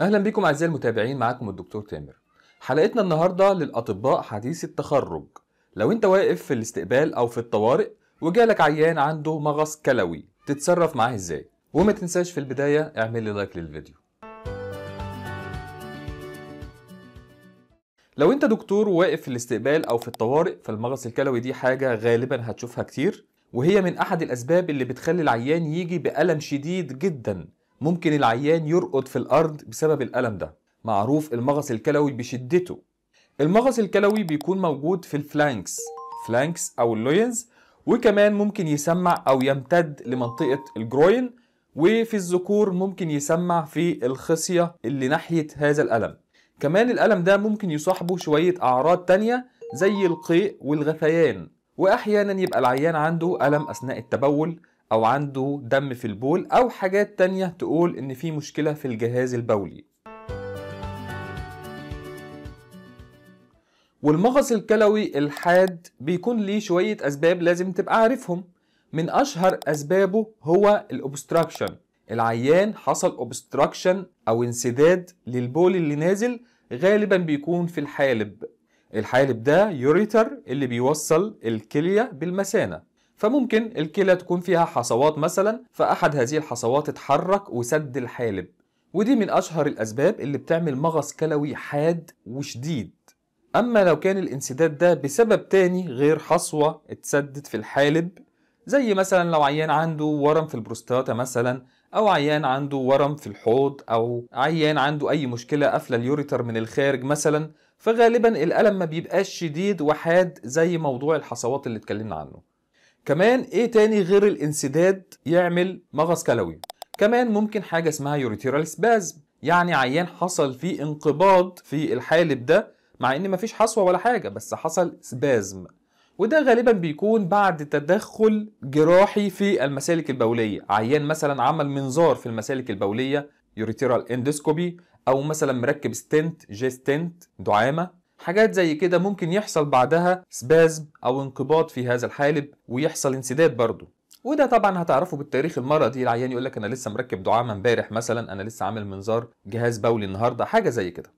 اهلا بيكم اعزائي المتابعين معاكم الدكتور تامر حلقتنا النهارده للاطباء حديث التخرج لو انت واقف في الاستقبال او في الطوارئ وجالك عيان عنده مغص كلوي تتصرف معاه ازاي وما تنساش في البدايه اعمل لي لايك للفيديو لو انت دكتور واقف في الاستقبال او في الطوارئ فالمغص الكلوي دي حاجه غالبا هتشوفها كتير وهي من احد الاسباب اللي بتخلي العيان يجي بالم شديد جدا ممكن العيان يرقد في الأرض بسبب الألم ده معروف المغص الكلوي بشدته المغص الكلوي بيكون موجود في الفلانكس فلانكس أو اللوينز وكمان ممكن يسمع أو يمتد لمنطقة الجروين وفي الذكور ممكن يسمع في الخصية اللي ناحية هذا الألم كمان الألم ده ممكن يصاحبه شوية أعراض تانية زي القيء والغثيان وأحيانا يبقى العيان عنده ألم أثناء التبول أو عنده دم في البول أو حاجات تانية تقول إن في مشكلة في الجهاز البولي والمغص الكلوي الحاد بيكون ليه شوية أسباب لازم تبقى عارفهم من أشهر أسبابه هو الأوبستراكشن العيان حصل أوبستراكشن أو انسداد للبول اللي نازل غالبا بيكون في الحالب الحالب ده يوريتر اللي بيوصل الكلية بالمثانة فممكن الكلى تكون فيها حصوات مثلا فأحد هذه الحصوات اتحرك وسد الحالب ودي من أشهر الأسباب اللي بتعمل مغص كلوي حاد وشديد أما لو كان الانسداد ده بسبب تاني غير حصوة اتسدت في الحالب زي مثلا لو عيان عنده ورم في البروستاتا مثلا أو عيان عنده ورم في الحوض أو عيان عنده أي مشكلة قافلة اليوريتر من الخارج مثلا فغالبا الألم ما بيبقاش شديد وحاد زي موضوع الحصوات اللي اتكلمنا عنه كمان ايه تاني غير الانسداد يعمل مغص كلوي كمان ممكن حاجه اسمها يوريتيرال سبازم يعني عيان حصل فيه انقباض في الحالب ده مع ان مفيش حصوه ولا حاجه بس حصل سبازم وده غالبا بيكون بعد تدخل جراحي في المسالك البوليه عيان مثلا عمل منظار في المسالك البوليه يوريتيرال اندوسكوبي او مثلا مركب ستنت جي ستنت دعامه حاجات زي كده ممكن يحصل بعدها سبازم أو انقباض في هذا الحالب ويحصل انسداد برضه وده طبعا هتعرفه بالتاريخ المرضي العيان يقول لك انا لسه مركب دعامه امبارح مثلا انا لسه عامل منظار جهاز بولي النهارده حاجه زي كده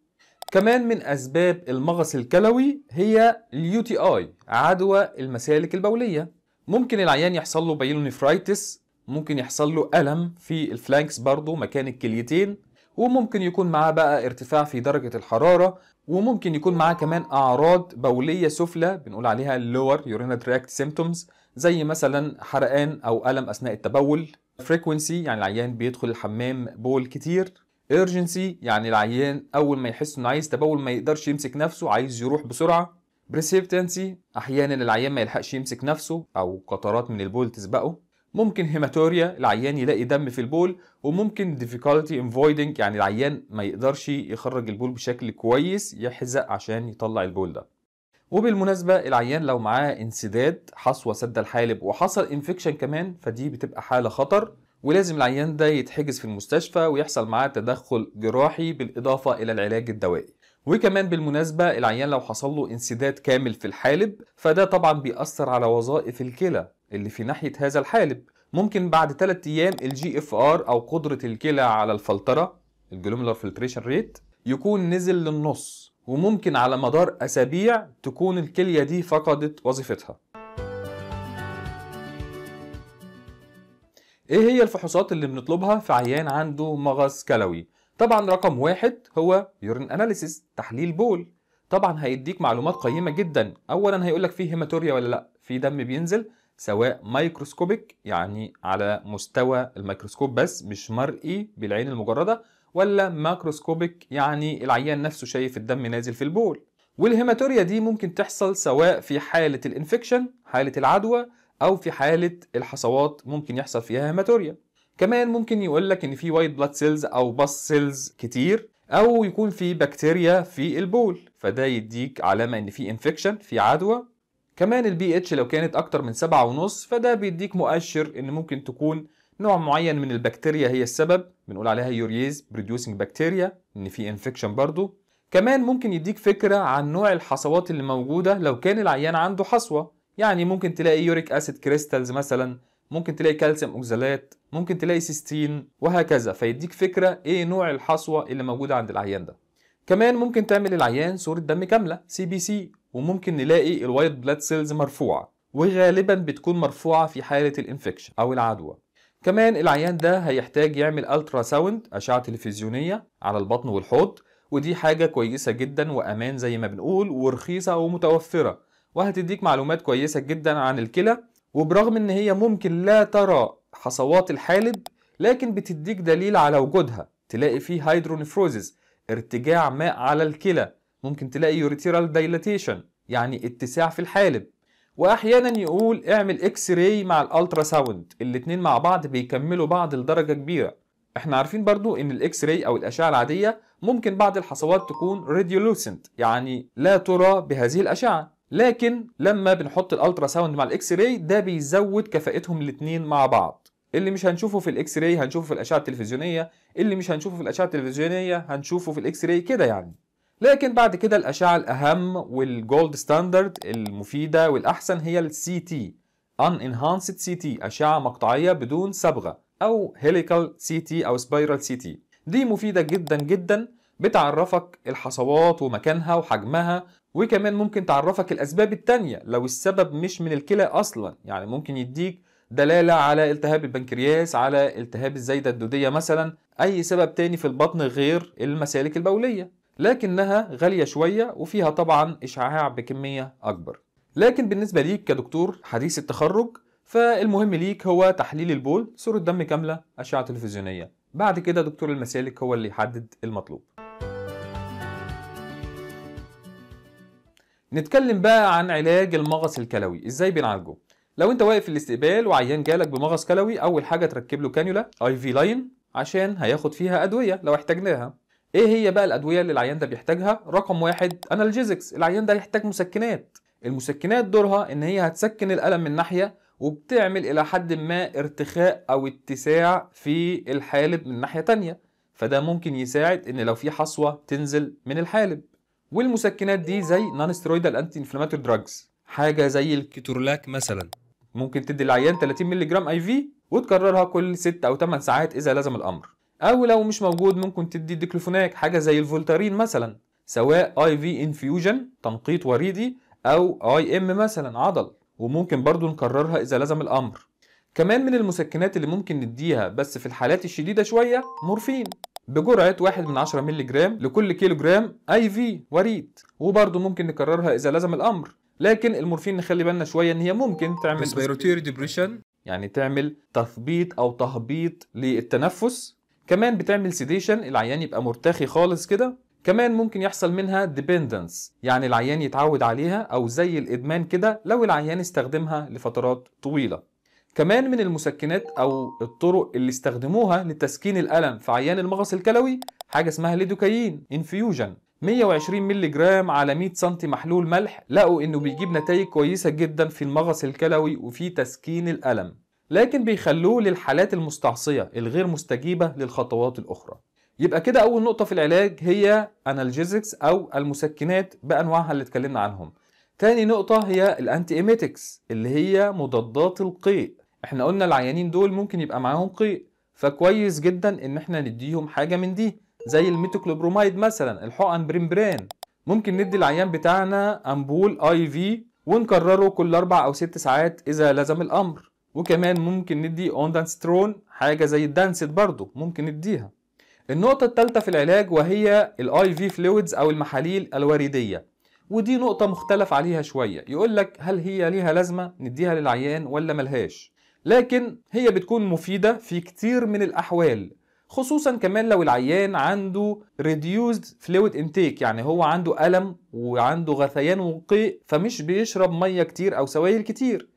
كمان من اسباب المغص الكلوي هي اليو تي اي عدوى المسالك البوليه ممكن العيان يحصل له بايلونيفرايتس ممكن يحصل له الم في الفلانكس برضه مكان الكليتين وممكن يكون معاه بقى ارتفاع في درجة الحرارة وممكن يكون معاه كمان أعراض بولية سفلى بنقول عليها lower urinary tract symptoms زي مثلا حرقان أو ألم أثناء التبول frequency يعني العيان بيدخل الحمام بول كتير urgency يعني العيان أول ما يحس إنه عايز تبول ما يقدرش يمسك نفسه عايز يروح بسرعة precipitancy أحيانا العيان ما يلحقش يمسك نفسه أو قطرات من البول تسبقه ممكن هيماتوريا العيان يلاقي دم في البول وممكن difficulty in voiding يعني العيان ما يقدرش يخرج البول بشكل كويس يحزق عشان يطلع البول ده وبالمناسبة العيان لو معاه انسداد حصوة سد الحالب وحصل انفكشن كمان فدي بتبقى حالة خطر ولازم العيان ده يتحجز في المستشفى ويحصل معاه تدخل جراحي بالإضافة إلى العلاج الدوائي وكمان بالمناسبة العيان لو حصل له انسداد كامل في الحالب فده طبعا بيأثر على وظائف الكلى اللي في ناحية هذا الحالب ممكن بعد 3 أيام الجي اف ار أو قدرة الكلى على الفلترة الجلومولار فلتريشن ريت يكون نزل للنص وممكن على مدار أسابيع تكون الكلية دي فقدت وظيفتها ايه هي الفحوصات اللي بنطلبها في عيان عنده مغص كلوي طبعا رقم واحد هو يورين اناليسيس تحليل بول طبعا هيديك معلومات قيمه جدا اولا هيقولك فيه هيماتوريا ولا لا في دم بينزل سواء مايكروسكوبيك يعني على مستوى الميكروسكوب بس مش مرئي بالعين المجردة ولا ماكروسكوبيك يعني العيان نفسه شايف الدم نازل في البول والهيماتوريا دي ممكن تحصل سواء في حالة الانفكشن حالة العدوى أو في حالة الحصوات ممكن يحصل فيها هيماتوريا كمان ممكن يقول لك ان في وايت بلاد سيلز او بس سيلز كتير او يكون في بكتيريا في البول فده يديك علامه ان في انفكشن في عدوى كمان البي اتش لو كانت اكتر من سبعة ونص فده بيديك مؤشر ان ممكن تكون نوع معين من البكتيريا هي السبب بنقول عليها يوريز بروديوسنج بكتيريا ان في انفكشن برضو كمان ممكن يديك فكرة عن نوع الحصوات اللي موجودة لو كان العيان عنده حصوة يعني ممكن تلاقي يوريك اسيد كريستالز مثلا ممكن تلاقي كالسيوم اوكسالات ممكن تلاقي سيستين وهكذا فيديك فكرة ايه نوع الحصوة اللي موجودة عند العيان ده كمان ممكن تعمل العيان صورة دم كاملة سي بي سي وممكن نلاقي الوايت بلاد سيلز مرفوعه وغالبا بتكون مرفوعه في حاله الانفكشن او العدوى كمان العيان ده هيحتاج يعمل الترا ساوند اشعه تلفزيونيه على البطن والحوض ودي حاجه كويسه جدا وامان زي ما بنقول ورخيصه ومتوفره وهتديك معلومات كويسه جدا عن الكلى وبرغم ان هي ممكن لا ترى حصوات الحالب لكن بتديك دليل على وجودها تلاقي فيه هيدرونفروزز ارتجاع ماء على الكلى ممكن تلاقي يوريتيرال دايلاتيشن يعني اتساع في الحالب واحيانا يقول اعمل اكس راي مع الالترا ساوند الاتنين مع بعض بيكملوا بعض لدرجه كبيره احنا عارفين برضو ان الاكس راي او الاشعه العاديه ممكن بعض الحصوات تكون راديولوسنت يعني لا ترى بهذه الاشعه لكن لما بنحط الالترا ساوند مع الاكس راي ده بيزود كفاءتهم الاتنين مع بعض اللي مش هنشوفه في الاكس راي هنشوفه في الاشعه التلفزيونيه اللي مش هنشوفه في الاشعه التلفزيونيه هنشوفه في الاكس راي كده يعني لكن بعد كده الأشعة الأهم والجولد ستاندرد المفيدة والأحسن هي السي تي Unenhanced CT أشعة مقطعية بدون صبغة أو Helical CT أو Spiral CT دي مفيدة جدا جدا بتعرفك الحصوات ومكانها وحجمها وكمان ممكن تعرفك الأسباب التانية لو السبب مش من الكلى أصلا يعني ممكن يديك دلالة على التهاب البنكرياس على التهاب الزايدة الدودية مثلا أي سبب تاني في البطن غير المسالك البولية لكنها غالية شوية وفيها طبعا إشعاع بكمية أكبر لكن بالنسبة ليك كدكتور حديث التخرج فالمهم ليك هو تحليل البول صورة دم كاملة أشعة تلفزيونية بعد كده دكتور المسالك هو اللي يحدد المطلوب نتكلم بقى عن علاج المغص الكلوي ازاي بنعالجه لو انت واقف في الاستقبال وعيان جالك بمغص كلوي اول حاجه تركب له كانيولا اي في لاين عشان هياخد فيها ادويه لو احتاجناها ايه هي بقى الادويه اللي العيان ده بيحتاجها رقم واحد انالجيزكس العيان ده هيحتاج مسكنات المسكنات دورها ان هي هتسكن الالم من ناحيه وبتعمل الى حد ما ارتخاء او اتساع في الحالب من ناحيه تانية فده ممكن يساعد ان لو في حصوه تنزل من الحالب والمسكنات دي زي نون سترويدال انتي انفلاماتوري دراجز حاجه زي الكيتورلاك مثلا ممكن تدي العيان 30 مللي جرام اي في وتكررها كل 6 او 8 ساعات اذا لزم الامر او لو مش موجود ممكن تدي ديكلوفوناك حاجه زي الفولتارين مثلا سواء اي في انفيوجن تنقيط وريدي او اي ام مثلا عضل وممكن برضو نكررها اذا لزم الامر كمان من المسكنات اللي ممكن نديها بس في الحالات الشديده شويه مورفين بجرعة واحد من 10 مللي جرام لكل كيلو جرام اي في وريد وبرضه ممكن نكررها اذا لزم الامر لكن المورفين نخلي بالنا شويه ان هي ممكن تعمل ديبريشن يعني تعمل تثبيط او تهبيط للتنفس كمان بتعمل سيديشن العيان يبقى مرتخي خالص كده كمان ممكن يحصل منها ديبندنس يعني العيان يتعود عليها أو زي الإدمان كده لو العيان استخدمها لفترات طويلة كمان من المسكنات أو الطرق اللي استخدموها لتسكين الألم في عيان المغص الكلوي حاجة اسمها ليدوكايين انفيوجن 120 مللي جرام على 100 سم محلول ملح لقوا انه بيجيب نتائج كويسه جدا في المغص الكلوي وفي تسكين الالم لكن بيخلوه للحالات المستعصية الغير مستجيبة للخطوات الأخرى يبقى كده أول نقطة في العلاج هي أنالجيزكس أو المسكنات بأنواعها اللي اتكلمنا عنهم تاني نقطة هي الأنتي إيميتكس اللي هي مضادات القيء احنا قلنا العيانين دول ممكن يبقى معاهم قيء فكويس جدا ان احنا نديهم حاجة من دي زي الميتوكلوبرومايد مثلا الحقن بريمبران ممكن ندي العيان بتاعنا أمبول اي في ونكرره كل اربع او ست ساعات اذا لزم الامر وكمان ممكن ندي اوندانسترون حاجة زي الدانسيت برضو ممكن نديها النقطة الثالثة في العلاج وهي الاي في فلويدز او المحاليل الوريدية ودي نقطة مختلف عليها شوية يقول لك هل هي ليها لازمة نديها للعيان ولا ملهاش لكن هي بتكون مفيدة في كتير من الأحوال خصوصا كمان لو العيان عنده reduced fluid intake يعني هو عنده ألم وعنده غثيان وقيء فمش بيشرب مية كتير أو سوائل كتير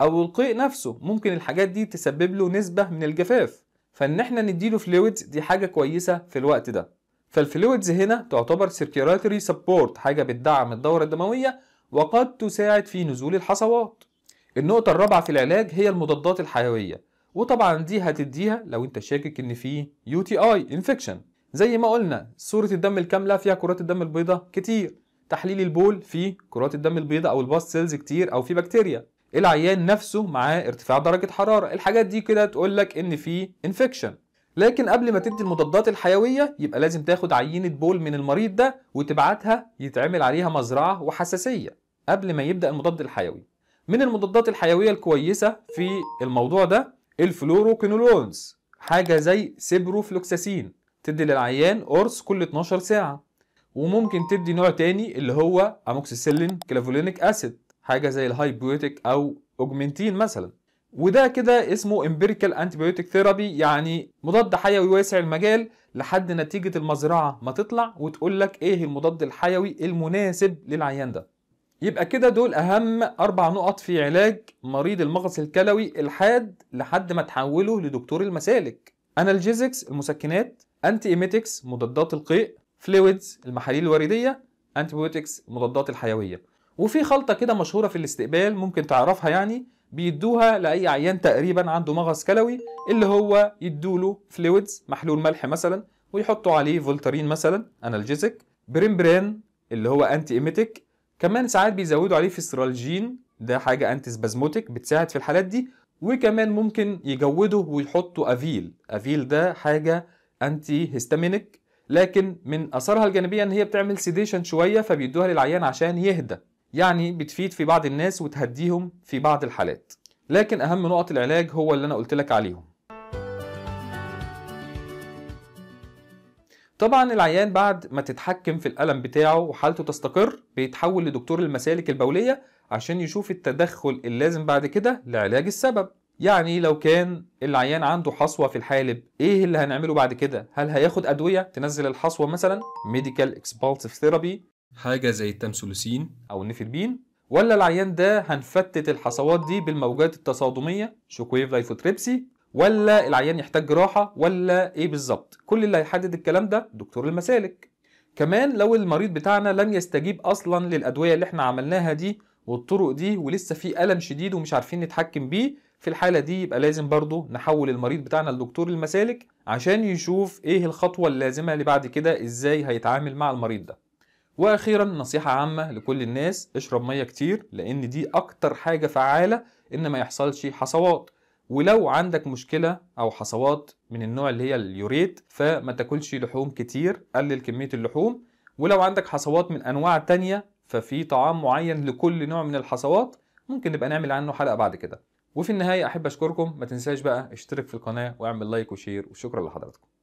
او القيء نفسه ممكن الحاجات دي تسبب له نسبه من الجفاف فان احنا نديله فلويدز دي حاجه كويسه في الوقت ده فالفلويدز هنا تعتبر سيركيراتوري سبورت حاجه بتدعم الدوره الدمويه وقد تساعد في نزول الحصوات النقطه الرابعه في العلاج هي المضادات الحيويه وطبعا دي هتديها لو انت شاكك ان في يو تي اي انفكشن زي ما قلنا صوره الدم الكامله فيها كرات الدم البيضاء كتير تحليل البول فيه كرات الدم البيضاء او الباست سيلز كتير او في بكتيريا العيان نفسه معاه ارتفاع درجه حراره الحاجات دي كده تقول لك ان في انفكشن لكن قبل ما تدي المضادات الحيويه يبقى لازم تاخد عينه بول من المريض ده وتبعتها يتعمل عليها مزرعه وحساسيه قبل ما يبدا المضاد الحيوي من المضادات الحيويه الكويسه في الموضوع ده الفلوروكينولونز حاجه زي سيبروفلوكساسين تدي للعيان قرص كل 12 ساعه وممكن تدي نوع تاني اللي هو اموكسيسيلين كلافولينيك اسيد حاجه زي الهايبيوتيك او اوجمنتين مثلا وده كده اسمه امبيريكال انتيبيوتيك ثيرابي يعني مضاد حيوي واسع المجال لحد نتيجه المزرعه ما تطلع وتقول لك ايه المضاد الحيوي المناسب للعيان ده يبقى كده دول اهم اربع نقط في علاج مريض المغص الكلوي الحاد لحد ما تحوله لدكتور المسالك انالجيزكس المسكنات انتي ايميتكس مضادات القيء فلويدز المحاليل الوريديه انتيبيوتكس مضادات الحيويه وفي خلطه كده مشهوره في الاستقبال ممكن تعرفها يعني بيدوها لاي عيان تقريبا عنده مغص كلوي اللي هو يدوله فلويدز محلول ملح مثلا ويحطوا عليه فولترين مثلا انالجيزك بريمبرين اللي هو انتي ايميتيك كمان ساعات بيزودوا عليه فيسترالجين ده حاجه انتي سبازموتيك بتساعد في الحالات دي وكمان ممكن يجودوا ويحطوا افيل افيل ده حاجه انتي هيستامينك لكن من اثارها الجانبيه ان هي بتعمل سيديشن شويه فبيدوها للعيان عشان يهدى يعني بتفيد في بعض الناس وتهديهم في بعض الحالات لكن أهم نقط العلاج هو اللي أنا قلت لك عليهم طبعا العيان بعد ما تتحكم في الألم بتاعه وحالته تستقر بيتحول لدكتور المسالك البولية عشان يشوف التدخل اللازم بعد كده لعلاج السبب يعني لو كان العيان عنده حصوة في الحالب ايه اللي هنعمله بعد كده هل هياخد ادوية تنزل الحصوة مثلا ميديكال اكسبالسيف ثيرابي حاجة زي التمثلوسين أو النفربين ولا العيان ده هنفتت الحصوات دي بالموجات التصادمية شوكويف لايفوتريبسي ولا العيان يحتاج جراحة ولا إيه بالظبط كل اللي هيحدد الكلام ده دكتور المسالك كمان لو المريض بتاعنا لم يستجيب أصلا للأدوية اللي احنا عملناها دي والطرق دي ولسه في ألم شديد ومش عارفين نتحكم بيه في الحالة دي يبقى لازم برضه نحول المريض بتاعنا لدكتور المسالك عشان يشوف ايه الخطوة اللازمة اللي بعد كده ازاي هيتعامل مع المريض ده واخيرا نصيحه عامه لكل الناس اشرب ميه كتير لان دي اكتر حاجه فعاله ان ما يحصلش حصوات ولو عندك مشكله او حصوات من النوع اللي هي اليوريت فما تاكلش لحوم كتير قلل كميه اللحوم ولو عندك حصوات من انواع تانية ففي طعام معين لكل نوع من الحصوات ممكن نبقى نعمل عنه حلقه بعد كده وفي النهايه احب اشكركم ما تنساش بقى اشترك في القناه واعمل لايك وشير وشكرا لحضراتكم